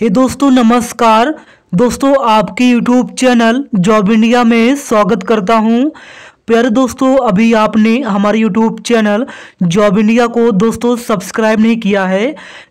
हे दोस्तों नमस्कार दोस्तों आपके यूट्यूब चैनल जॉब इंडिया में स्वागत करता हूं प्यारे दोस्तों अभी आपने हमारे यूट्यूब चैनल जॉब इंडिया को दोस्तों सब्सक्राइब नहीं किया है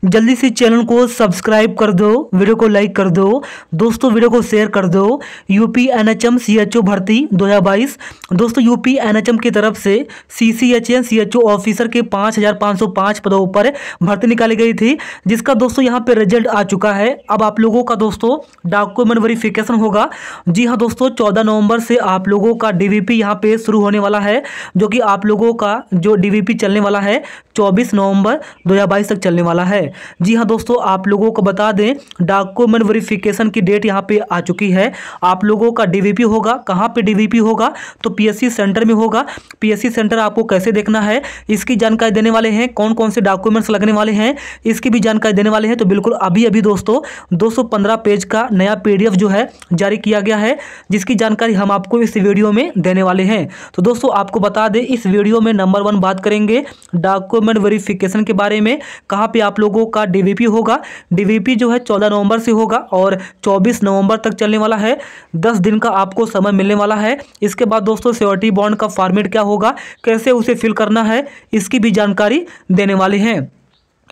जल्दी से चैनल को सब्सक्राइब कर दो वीडियो को लाइक कर दो दोस्तों वीडियो को शेयर कर दो यूपी एनएचएम सीएचओ भर्ती 2022 दोस्तों यूपी एनएचएम की तरफ से C C H N C H O officer के पाँच हज़ार पाँच सौ पाँच पदों पर भर्ती निकाली गई थी जिसका दोस्तों यहाँ पर रिजल्ट आ चुका है अब आप लोगों का दोस्तों डॉक्यूमेंट वेरीफिकेशन होगा जी हाँ दोस्तों चौदह नवंबर से आप लोगों का डी वी पी यहाँ पे शुरू होने वाला है जो कि आप लोगों का जो डीवीपी चलने वाला है 24 नवंबर 2022 तक चलने वाला है जी हाँ दोस्तों आप लोगों को बता दें डॉक्यूमेंट वेरिफिकेशन की डेट यहाँ पे आ चुकी है आप लोगों का डीवीपी होगा कहाँ पे डीवीपी होगा तो पीएससी सेंटर में होगा पीएससी सेंटर आपको कैसे देखना है इसकी जानकारी देने वाले हैं कौन कौन से डॉक्यूमेंट्स लगने वाले हैं इसकी भी जानकारी देने वाले हैं तो बिल्कुल अभी अभी दोस्तों दो पेज का नया पी जो है जारी किया गया है जिसकी जानकारी हम आपको इस वीडियो में देने वाले हैं तो दोस्तों आपको बता दें इस वीडियो में नंबर वन बात करेंगे डॉक्यूमेंट वेरिफिकेशन के बारे में कहाँ पर आप लोगों का डी होगा डी जो है चौदह नवंबर से होगा और चौबीस नवंबर तक चलने वाला है दस दिन का आपको समय मिलने वाला है इसके बाद दोस्तों सिक्योरिटी बॉन्ड का फॉर्मेट क्या होगा कैसे उसे फिल करना है इसकी भी जानकारी देने वाले हैं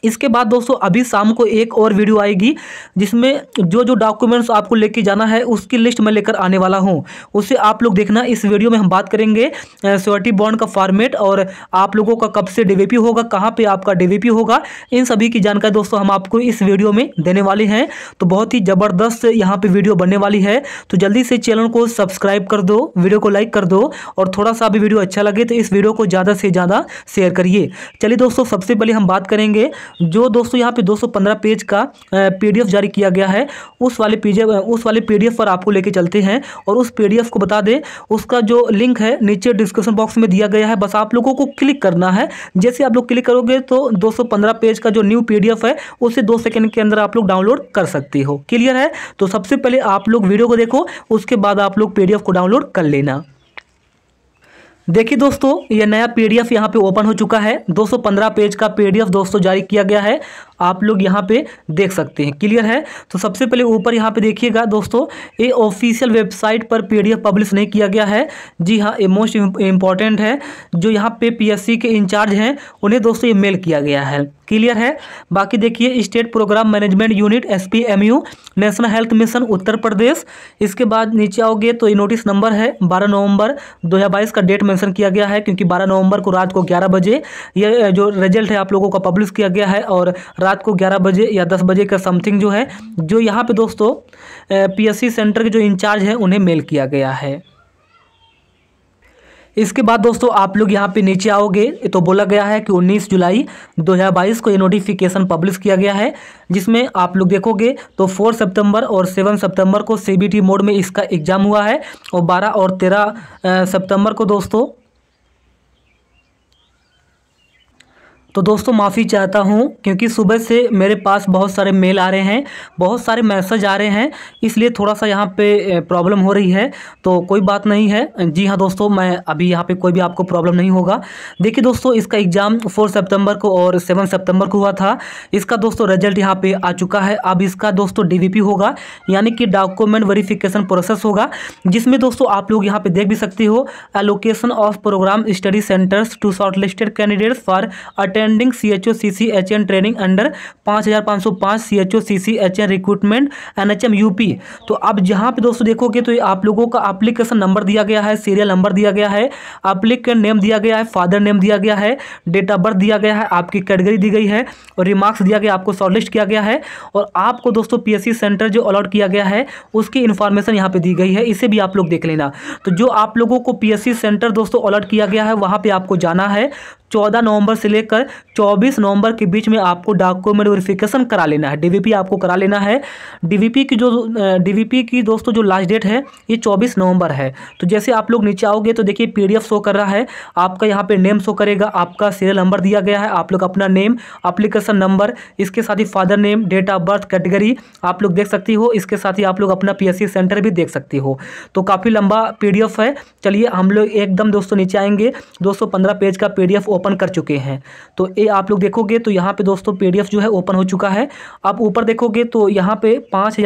इसके बाद दोस्तों अभी शाम को एक और वीडियो आएगी जिसमें जो जो डॉक्यूमेंट्स आपको लेके जाना है उसकी लिस्ट मैं लेकर आने वाला हूँ उसे आप लोग देखना इस वीडियो में हम बात करेंगे स्योरिटी बॉन्ड का फॉर्मेट और आप लोगों का कब से डीवीपी होगा कहाँ पे आपका डीवीपी होगा इन सभी की जानकारी दोस्तों हम आपको इस वीडियो में देने वाले हैं तो बहुत ही ज़बरदस्त यहाँ पर वीडियो बनने वाली है तो जल्दी से चैनल को सब्सक्राइब कर दो वीडियो को लाइक कर दो और थोड़ा सा भी वीडियो अच्छा लगे तो इस वीडियो को ज़्यादा से ज़्यादा शेयर करिए चलिए दोस्तों सबसे पहले हम बात करेंगे जो दोस्तों यहाँ पे 215 पेज का पीडीएफ जारी किया गया है उस वाले पीजे उस वाले पीडीएफ पर आपको लेके चलते हैं और उस पीडीएफ को बता दें उसका जो लिंक है नीचे डिस्क्रिप्शन बॉक्स में दिया गया है बस आप लोगों को क्लिक करना है जैसे आप लोग क्लिक करोगे तो दो पेज का जो न्यू पी है उसे दो सेकेंड के अंदर आप लोग डाउनलोड कर सकते हो क्लियर है तो सबसे पहले आप लोग वीडियो को देखो उसके बाद आप लोग पी को डाउनलोड कर लेना देखिए दोस्तों ये नया पीडीएफ यहाँ पे ओपन हो चुका है 215 पेज का पीडीएफ दोस्तों जारी किया गया है आप लोग यहाँ पे देख सकते हैं क्लियर है तो सबसे पहले ऊपर यहाँ पे देखिएगा दोस्तों ये ऑफिशियल वेबसाइट पर पीडीएफ पब्लिश नहीं किया गया है जी हाँ ये मोस्ट इम्पॉर्टेंट है जो यहाँ पे पीएससी के इंचार्ज हैं उन्हें दोस्तों ये मेल किया गया है क्लियर है बाकी देखिए state programme management unit as national health mission Uttar Pradesh इसके बाद नीचे आओगे तो ये नोटिस नंबर है बारह नवंबर 2022 का डेट मेंशन किया गया है क्योंकि 12 नवंबर को रात को 11 बजे ये जो रिजल्ट है आप लोगों का पब्लिश किया गया है और रात को 11 बजे या 10 बजे का समथिंग जो है जो यहाँ पे दोस्तों पीएससी सेंटर के जो इंचार्ज है उन्हें मेल किया गया है इसके बाद दोस्तों आप लोग यहाँ पे नीचे आओगे तो बोला गया है कि 19 जुलाई 2022 को ये नोटिफिकेशन पब्लिश किया गया है जिसमें आप लोग देखोगे तो 4 सितंबर और 7 सितंबर को सीबीटी मोड में इसका एग्ज़ाम हुआ है और 12 और 13 सितंबर को दोस्तों तो दोस्तों माफ़ी चाहता हूँ क्योंकि सुबह से मेरे पास बहुत सारे मेल आ रहे हैं बहुत सारे मैसेज आ रहे हैं इसलिए थोड़ा सा यहाँ पे प्रॉब्लम हो रही है तो कोई बात नहीं है जी हाँ दोस्तों मैं अभी यहाँ पे कोई भी आपको प्रॉब्लम नहीं होगा देखिए दोस्तों इसका एग्ज़ाम फोर सितंबर को और सेवन सितंबर को हुआ था इसका दोस्तों रिजल्ट यहाँ पर आ चुका है अब इसका दोस्तों डी होगा यानी कि डॉक्यूमेंट वेरीफिकेशन प्रोसेस होगा जिसमें दोस्तों आप लोग यहाँ पर देख भी सकते हो allocation of programme study centres to shortlisted candidates for attend attending C H O C C H N training under पाँच हज़ार पाँच सौ पाँच C H O C C H N recruitment N H M U P तो अब जहाँ पे दोस्तों देखोगे तो आप लोगों का अप्लीकेशन नंबर दिया गया है सीरियल नंबर दिया गया है अप्लीकेंट नेम दिया गया है फादर नेम दिया गया है डेट ऑफ बर्थ दिया गया है आपकी कैटेगरी दी गई है और रिमार्क्स दिया गया आपको शॉर्टलिस्ट किया गया है और आपको दोस्तों सी सेंटर जो अलॉट किया गया है उसकी इन्फॉर्मेशन यहाँ पे दी गई है इसे भी आप लोग देख लेना तो जो आप लोगों को सी सेंटर दोस्तों अलॉट किया गया है वहाँ पर आपको जाना है 14 नवंबर से लेकर 24 नवंबर के बीच में आपको डॉक्यूमेंट वेरिफिकेशन करा लेना है डीवीपी आपको करा लेना है डीवीपी की जो डीवीपी की दोस्तों जो लास्ट डेट है ये 24 नवंबर है तो जैसे आप लोग नीचे आओगे तो देखिए पीडीएफ शो कर रहा है आपका यहाँ पर नेम शो करेगा आपका सीरियल नंबर दिया गया है आप लोग अपना नेम अप्लीकेशन नंबर इसके साथ ही father name date of birth category आप लोग देख सकती हो इसके साथ ही आप लोग अपना पी सेंटर भी देख सकती हो तो काफ़ी लंबा पी है चलिए हम लोग एकदम दोस्तों नीचे आएंगे दो पेज का पी डी ओपन कर चुके हैं तो ये आप लोग देखोगे तो यहाँ पे दोस्तों पीडीएफ जो है ओपन हो चुका है आप ऊपर देखोगे तो यहाँ पे पाँच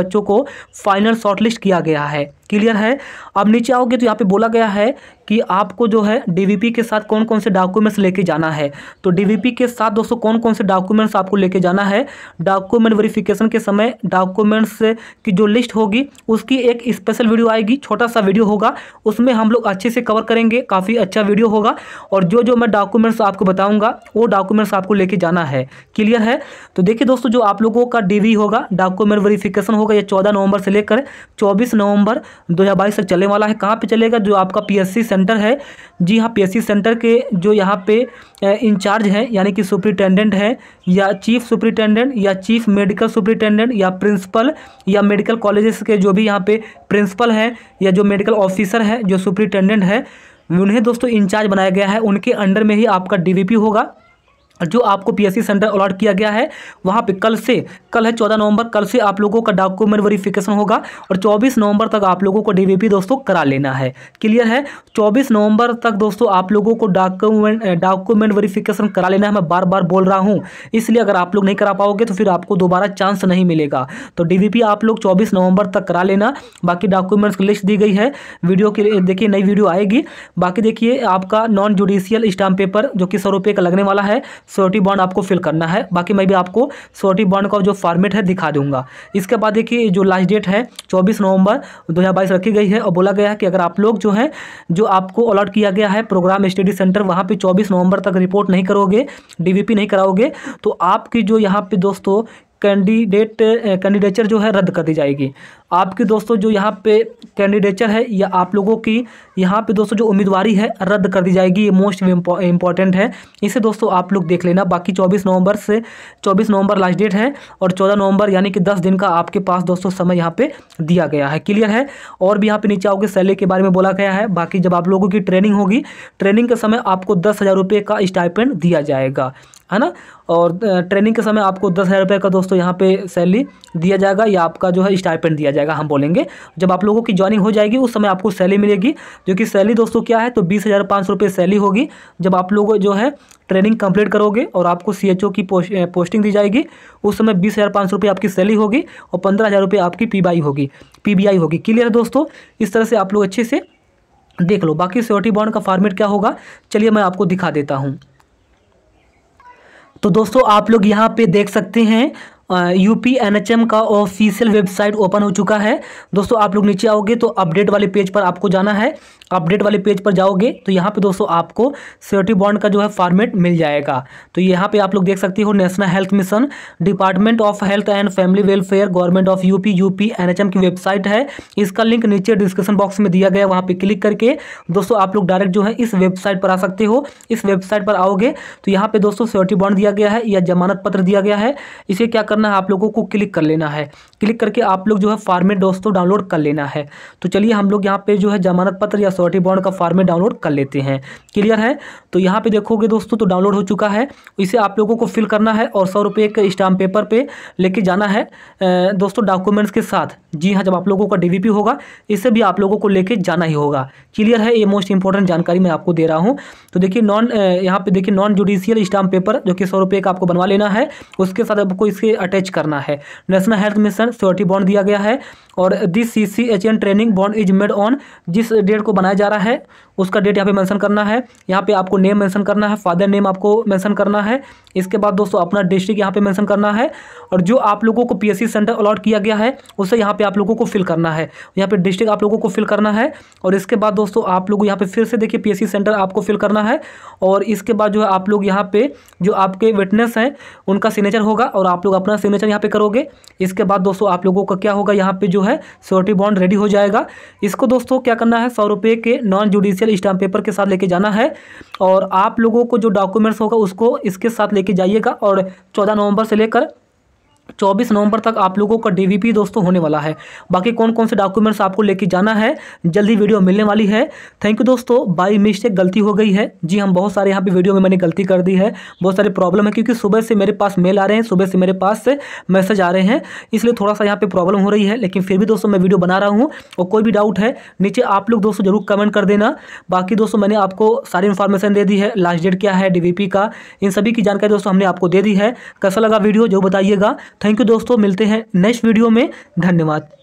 बच्चों को फाइनल शॉर्टलिस्ट किया गया है क्लियर है अब नीचे आओगे तो यहाँ पे बोला गया है कि आपको जो है डीवीपी के साथ कौन कौन से डॉक्यूमेंट्स लेके जाना है तो डीवीपी के साथ दोस्तों कौन कौन से डॉक्यूमेंट्स आपको लेके जाना है डॉक्यूमेंट वेरिफिकेशन के समय डॉक्यूमेंट्स की जो लिस्ट होगी उसकी एक स्पेशल वीडियो आएगी छोटा सा वीडियो होगा उसमें हम लोग अच्छे से कवर करेंगे काफ़ी अच्छा वीडियो होगा और जो जो मैं डॉक्यूमेंट्स आपको बताऊँगा वो डॉक्यूमेंट्स आपको लेके जाना है क्लियर है तो देखिए दोस्तों जो आप लोगों का डी होगा डॉक्यूमेंट वेरीफिकेशन होगा ये चौदह नवंबर से लेकर चौबीस नवंबर बाईस तक चलने वाला है कहाँ पे चलेगा जो आपका पीएससी सेंटर है जी हाँ पीएससी सेंटर के जो यहाँ पे इंचार्ज है यानी कि सुप्रिटेंडेंट है या चीफ सुप्रिटेंडेंट या चीफ मेडिकल सुप्रिटेंडेंट या प्रिंसिपल या मेडिकल कॉलेजेस के जो भी यहाँ पे प्रिंसिपल हैं या जो मेडिकल ऑफिसर हैं जो सुप्रिटेंडेंट है उन्हें दोस्तों इंचार्ज बनाया गया है उनके अंडर में ही आपका डीवीपी होगा जो आपको पीएससी सेंटर अलॉट किया गया है वहाँ पे कल से कल है चौदह नवंबर कल से आप लोगों का डॉक्यूमेंट वेरिफिकेशन होगा और चौबीस नवंबर तक आप लोगों को डीवीपी दोस्तों करा लेना है क्लियर है चौबीस नवंबर तक दोस्तों आप लोगों को डॉक्यूमेंट डॉक्यूमेंट वेरिफिकेशन करा लेना है मैं बार बार बोल रहा हूँ इसलिए अगर आप लोग नहीं करा पाओगे तो फिर आपको दोबारा चांस नहीं मिलेगा तो डी आप लोग चौबीस नवंबर तक करा लेना बाकी डॉक्यूमेंट्स की लिस्ट दी गई है वीडियो के देखिए नई वीडियो आएगी बाकी देखिए आपका नॉन जुडिशियल स्टाम्प पेपर जो कि सौ रुपये का लगने वाला है सोटी बॉन्ड आपको फिल करना है बाकी मैं भी आपको सोटी बॉन्ड का जो फॉर्मेट है दिखा दूंगा इसके बाद देखिए जो लास्ट डेट है चौबीस नवंबर 2022 रखी गई है और बोला गया है कि अगर आप लोग जो है जो आपको अलॉट किया गया है प्रोग्राम स्टडी सेंटर वहाँ पर चौबीस नवंबर तक रिपोर्ट नहीं करोगे डी नहीं कराओगे तो आपकी जो यहाँ पर दोस्तों कैंडिडेट कैंडिडेचर जो है रद्द कर दी जाएगी आपके दोस्तों जो यहाँ पे कैंडिडेचर है या आप लोगों की यहाँ पे दोस्तों जो उम्मीदवारी है रद्द कर दी जाएगी ये मोस्ट इंपॉर्टेंट है इसे दोस्तों आप लोग देख लेना बाकी चौबीस नवंबर से चौबीस नवंबर लास्ट डेट है और चौदह नवंबर यानी कि दस दिन का आपके पास दोस्तों समय यहाँ पे दिया गया है क्लियर है और भी यहाँ पर नीचे आओगे सैलरी के बारे में बोला गया है बाकी जब आप लोगों की ट्रेनिंग होगी ट्रेनिंग के समय आपको दस हज़ार रुपये का स्टाइपेंट दिया जाएगा है ना और ट्रेनिंग के समय आपको दस हज़ार रुपये का दोस्तों यहाँ पे सैलरी दिया जाएगा या आपका जो है स्टाइपेंट दिया जाएगा जाएगा हम बोलेंगे जब आप लोगों की ज्वाइनिंग हो जाएगी उस समय आपको सैली मिलेगी जो कि सैली दोस्तों क्या है तो बीस हज़ार पाँच सौ रुपये सैली होगी जब आप लोग जो है ट्रेनिंग कंप्लीट करोगे और आपको सी एच ओ की पोस्टिंग दी जाएगी उस समय बीस हज़ार पाँच सौ रुपये आपकी सैली होगी और पंद्रह हज़ार रुपये आपकी पी बाई होगी पी बी आई होगी क्लियर है दोस्तों इस तरह से आप लोग अच्छे से देख लो बाकी सिक्योरिटी बॉन्ड का फॉर्मेट क्या होगा चलिए मैं आपको दिखा देता हूँ तो दोस्तों आप लोग यहाँ पे देख सकते हैं यूपी एनएचएम का ऑफिशियल वेबसाइट ओपन हो चुका है दोस्तों आप लोग नीचे आओगे तो अपडेट वाले पेज पर आपको जाना है अपडेट वाले पेज पर जाओगे तो यहाँ पे दोस्तों आपको सिक्योरिटी बॉन्ड का जो है फॉर्मेट मिल जाएगा तो यहाँ पे आप लोग देख सकते हो national health mission department of health and family welfare government of UP UP NHM की वेबसाइट है इसका लिंक नीचे डिस्क्रिप्शन बॉक्स में दिया गया वहाँ पर क्लिक करके दोस्तों आप लोग डायरेक्ट जो है इस वेबसाइट पर आ सकते हो इस वेबसाइट पर आओगे तो यहाँ पर दोस्तों सिक्योरिटी बॉन्ड दिया गया है या जमानत पत्र दिया गया है इसे क्या करना है आप लोगों को क्लिक कर लेना है क्लिक करके आप लोग जो है फॉर्मेट दोस्तों डाउनलोड कर लेना है तो चलिए हम लोग यहाँ पे जो है जमानत पत्र या सॉर्टी बॉन्ड का फॉर्मेट डाउनलोड कर लेते हैं क्लियर है तो यहाँ पे देखोगे दोस्तों तो डाउनलोड हो चुका है इसे आप लोगों को फिल करना है और सौ रुपये के स्टाम्प पेपर पे लेके जाना है दोस्तों डॉक्यूमेंट्स के साथ जी हाँ जब आप लोगों का डीवीपी होगा इसे भी आप लोगों को लेके जाना ही होगा क्लियर है ये मोस्ट इंपॉर्टेंट जानकारी मैं आपको दे रहा हूँ तो देखिए नॉन यहाँ पे देखिए नॉन जुडिशियल स्टाम्प पेपर जो कि सौ रुपये का आपको बनवा लेना है उसके साथ आपको इसके अटैच करना है national health mission security bond दिया गया है और this C C H N training bond is made on जिस डेट को बनाया जा रहा है उसका डेट यहाँ पे मेंशन करना है यहाँ पे आपको नेम मेंशन करना है फादर नेम आपको मेंशन करना है इसके बाद दोस्तों अपना डिस्ट्रिक्ट यहाँ पे मेंशन करना है और जो आप लोगों को पीएससी सेंटर अलॉट किया गया है उसे यहाँ पे आप लोगों को फिल करना है यहाँ पे डिस्ट्रिक्ट आप लोगों को फिल करना है और इसके बाद दोस्तों आप लोग यहाँ पे फिर से देखिए पी सेंटर आपको फिल करना है और इसके बाद जो है आप लोग यहाँ पे जो आपके विटनेस हैं उनका सिग्नेचर होगा और आप लोग अपना सिग्नेचर यहाँ पे करोगे इसके बाद दोस्तों आप लोगों का क्या होगा यहाँ पे जो है स्योरिटी बॉन्ड रेडी हो जाएगा इसको दोस्तों क्या करना है सौ रुपये के नॉन जुडिशियल लेकर स्टाम्प पेपर के साथ लेके जाना है और आप लोगों को जो डॉक्यूमेंट्स होगा उसको इसके साथ लेके जाइएगा और चौदह नवंबर से लेकर 24 नवंबर तक आप लोगों का डीवीपी दोस्तों होने वाला है बाकी कौन कौन से डॉक्यूमेंट्स आपको लेके जाना है जल्दी वीडियो मिलने वाली है थैंक यू दोस्तों बाई मिस्टेक गलती हो गई है जी हम हाँ, बहुत सारे यहाँ पे वीडियो में मैंने गलती कर दी है बहुत सारे प्रॉब्लम है क्योंकि सुबह से मेरे पास मेल आ रहे हैं सुबह से मेरे पास से मैसेज आ रहे हैं इसलिए थोड़ा सा यहाँ पर प्रॉब्लम हो रही है लेकिन फिर भी दोस्तों मैं वीडियो बना रहा हूँ और कोई भी डाउट है नीचे आप लोग दोस्तों जरूर कमेंट कर देना बाकी दोस्तों मैंने आपको सारी इन्फॉर्मेशन दे दी है लास्ट डेट क्या है डी का इन सभी की जानकारी दोस्तों हमने आपको दे दी है कैसा लगा वीडियो जो बताइएगा थैंक यू दोस्तों मिलते हैं नेक्स्ट वीडियो में धन्यवाद